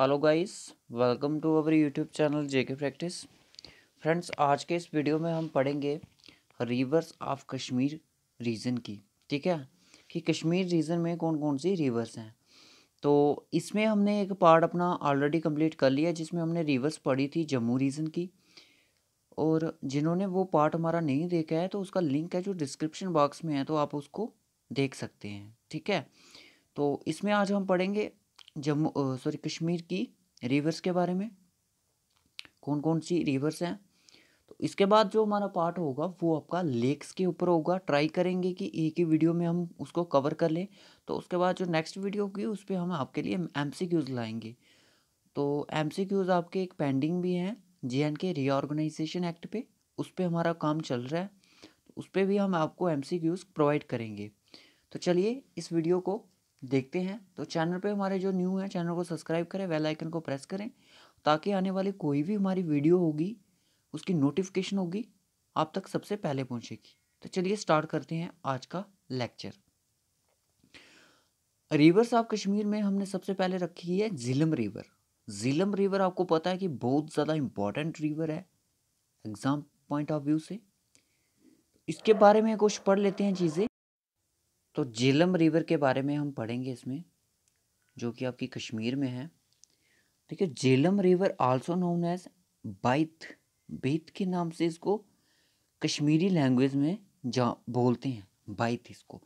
hello guys welcome to our YouTube channel JK practice friends आज के इस video में हम पढ़ेंगे रिवर्स ऑफ कश्मीर रीजन की ठीक है कि कश्मीर रीजन में कौन कौन सी रिवर्स हैं तो इसमें हमने एक पार्ट अपना ऑलरेडी कंप्लीट कर लिया जिसमें हमने रिवर्स पढ़ी थी जम्मू रीजन की और जिन्होंने वो पार्ट हमारा नहीं देखा है तो उसका लिंक है जो डिस्क्रिप्शन बॉक्स में है तो आप उसको देख सकते हैं ठीक है तो इसमें आज हम पढ़ेंगे जम्मू सॉरी कश्मीर की रिवर्स के बारे में कौन कौन सी रिवर्स हैं तो इसके बाद जो हमारा पार्ट होगा वो आपका लेक्स के ऊपर होगा ट्राई करेंगे कि एक ही वीडियो में हम उसको कवर कर लें तो उसके बाद जो नेक्स्ट वीडियो होगी उस पर हम आपके लिए एम सी क्यूज़ लाएंगे तो एम सी क्यूज़ आपके एक पेंडिंग भी हैं J and K reorganisation act पे उस पर हमारा काम चल रहा है तो उस पर भी हम आपको एम सी क्यूज़ प्रोवाइड करेंगे तो चलिए इस वीडियो को देखते हैं तो चैनल पे हमारे जो न्यू हैं चैनल को सब्सक्राइब करें वेल आइकन को प्रेस करें ताकि आने वाली कोई भी हमारी वीडियो होगी उसकी नोटिफिकेशन होगी आप तक सबसे पहले पहुंचेगी तो चलिए स्टार्ट करते हैं आज का लेक्चर रिवर्स ऑफ कश्मीर में हमने सबसे पहले रखी है झीलम रिवर झीलम रिवर आपको पता है कि बहुत ज़्यादा इम्पॉर्टेंट रिवर है एग्ज़ाम पॉइंट ऑफ व्यू से इसके बारे में कुछ पढ़ लेते हैं चीज़ें तो झेलम रिवर के बारे में हम पढ़ेंगे इसमें जो कि आपकी कश्मीर में है देखिए Jhelum river also known as बाइथ बेत के नाम से इसको कश्मीरी लैंग्वेज में जा बोलते हैं बाइथ इसको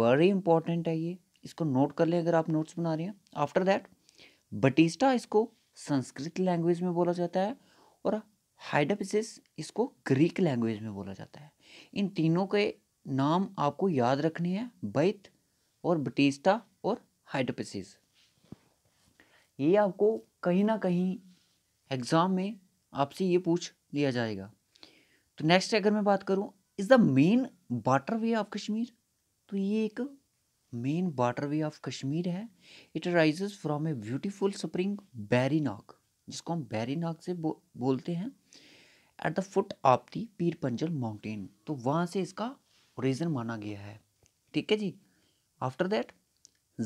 वेरी इंपॉर्टेंट है ये इसको नोट कर लें अगर आप नोट्स बना रहे हैं आफ्टर दैट बटिस्टा इसको संस्कृत लैंग्वेज में बोला जाता है और हाइडापिस इसको ग्रीक लैंग्वेज में बोला जाता है इन तीनों के नाम आपको याद रखने हैं बैत और बटिस्टा और हाइडोपेसिस ये आपको कहीं ना कहीं एग्ज़ाम में आपसे ये पूछ लिया जाएगा तो नेक्स्ट अगर मैं बात करूँ is the main waterway of Kashmir तो ये एक main waterway of Kashmir है it rises from a beautiful spring Verinag जिसको हम बैरीनाग से बो, बोलते हैं at the foot of the Pir Panjal mountain तो वहाँ से इसका ओरिजिन माना गया है ठीक है जी after that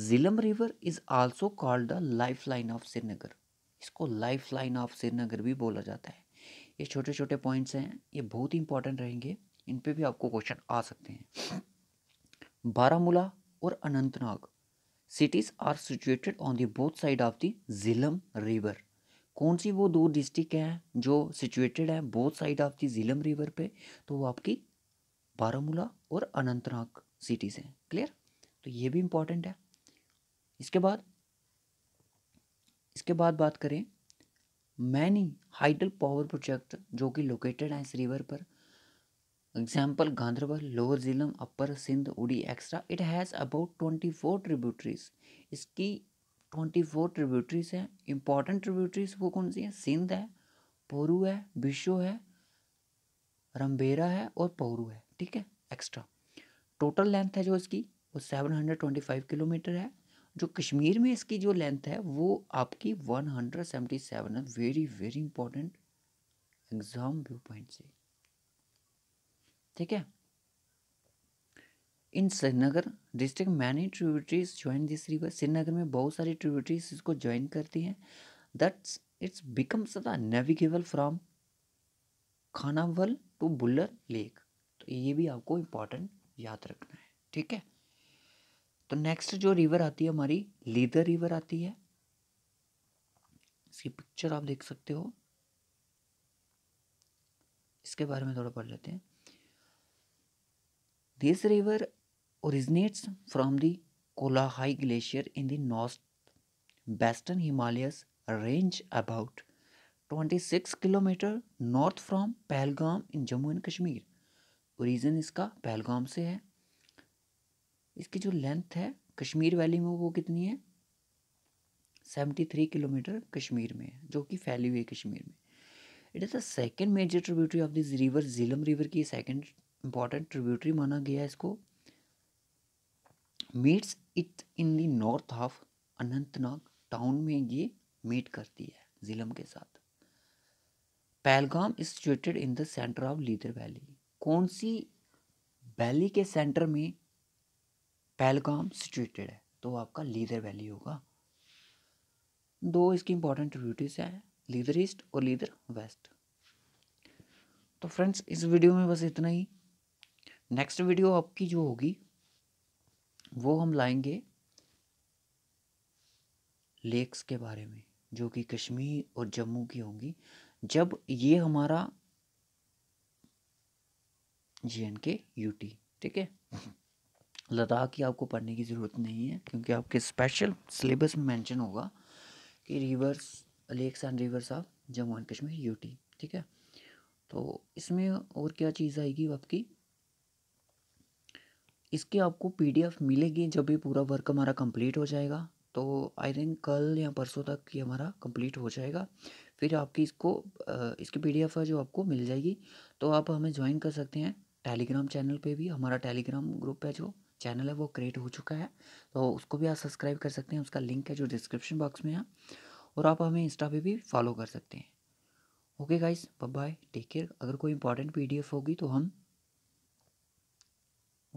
Jhelum river is also called the lifeline of Srinagar इसको लाइफ लाइन ऑफ श्रीनगर भी बोला जाता है ये छोटे छोटे पॉइंट्स हैं ये बहुत ही इंपॉर्टेंट रहेंगे इन पे भी आपको क्वेश्चन आ सकते हैं बारामूला और Anantnag cities are situated on the both side of the Jhelum river कौन सी वो दो डिस्ट्रिक्ट हैं जो सिचुएटेड है both side of the Jhelum river पे तो वो आपकी बारामूला और अनंतनाग सिटीज़ हैं क्लियर तो ये भी इम्पॉर्टेंट है इसके बाद इसके बाद बात करें मैनी हाइडल पावर प्रोजेक्ट जो कि लोकेटेड हैं इस रिवर पर example Ganderbal lower Jhelum upper Sindh Uri extra it has about twenty four tributaries इसकी ट्वेंटी फोर ट्रिब्यूटरीज हैं इंपॉर्टेंट ट्रिब्यूटरीज वो कौन सी हैं सिंध है पोरू है बिशो है रंबेरा है और पोरू है ठीक है एक्स्ट्रा टोटल लेंथ है जो इसकी वो seven hundred twenty five kilometre है जो कश्मीर में इसकी जो लेंथ है वो आपकी वन हंड्रेड सेवेंटी सेवन है very very important exam view point से ठीक है in Srinagar district many tributaries join this river Srinagar में बहुत सारी ट्रिब्यूटरीज इसको ज्वाइन करती हैं that's its becomes the navigable from Khanabal to Wular lake तो ये भी आपको इम्पॉर्टेंट याद रखना है ठीक है तो नेक्स्ट जो रिवर आती है हमारी लीदर रिवर आती है इसकी पिक्चर आप देख सकते हो इसके बारे में थोड़ा पढ़ लेते हैं this river originates from the Kolahoi glacier in the north western Himalayas range about twenty six kilometre north from Pahalgam in Jammu and Kashmir origin इसका पहलगाम से है इसकी जो लेंथ है कश्मीर वैली में वो कितनी है सेवेंटी थ्री किलोमीटर कश्मीर में है जो कि फैली हुई है कश्मीर में it is the second major tributary of this river Jhelum river की सेकेंड इंपॉर्टेंट ट्रिब्यूटरी माना गया है इसको meets it in the north half Anantnag town में ये मीट करती है झीलम के साथ Pahalgam is situated in the centre of Lidder valley कौन सी वैली के सेंटर में पहलगाम सिचुएटेड है तो आपका लीदर वैली होगा दो इसकी इंपॉर्टेंट ट्रिब्यूटीज हैं लीदर ईस्ट और लीदर वेस्ट तो फ्रेंड्स इस वीडियो में बस इतना ही नेक्स्ट वीडियो आपकी जो होगी वो हम लाएंगे लेक्स के बारे में जो कि कश्मीर और जम्मू की होंगी जब ये हमारा J and K U T ठीक है लद्दाख की आपको पढ़ने की ज़रूरत नहीं है क्योंकि आपके स्पेशल सिलेबस में मेंशन होगा कि rivers lakes and rivers of Jammu and Kashmir UT ठीक है तो इसमें और क्या चीज़ आएगी आपकी इसके आपको पीडीएफ मिलेगी जब भी पूरा वर्क हमारा कंप्लीट हो जाएगा तो आई थिंक कल या परसों तक ये हमारा कंप्लीट हो जाएगा फिर आपकी इसको इसकी पीडीएफ है जो आपको मिल जाएगी तो आप हमें ज्वाइन कर सकते हैं टेलीग्राम चैनल पे भी हमारा टेलीग्राम ग्रुप है जो चैनल है वो क्रिएट हो चुका है तो उसको भी आप सब्सक्राइब कर सकते हैं उसका लिंक है जो डिस्क्रिप्शन बॉक्स में है और आप हमें इंस्टा पे भी फॉलो कर सकते हैं okay guys bye take care अगर कोई इंपॉर्टेंट पी होगी तो हम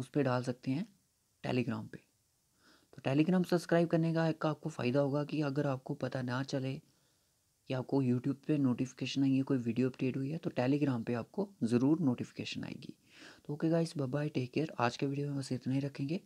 उस पर डाल सकते हैं टेलीग्राम पे तो टेलीग्राम सब्सक्राइब करने का एक आपको फ़ायदा होगा कि अगर आपको पता ना चले कि आपको यूट्यूब पे नोटिफिकेशन आई है कोई वीडियो अपडेट हुई है तो टेलीग्राम पे आपको ज़रूर नोटिफिकेशन आएगी तो okay guys bye bye take care आज के वीडियो में बस इतना ही रखेंगे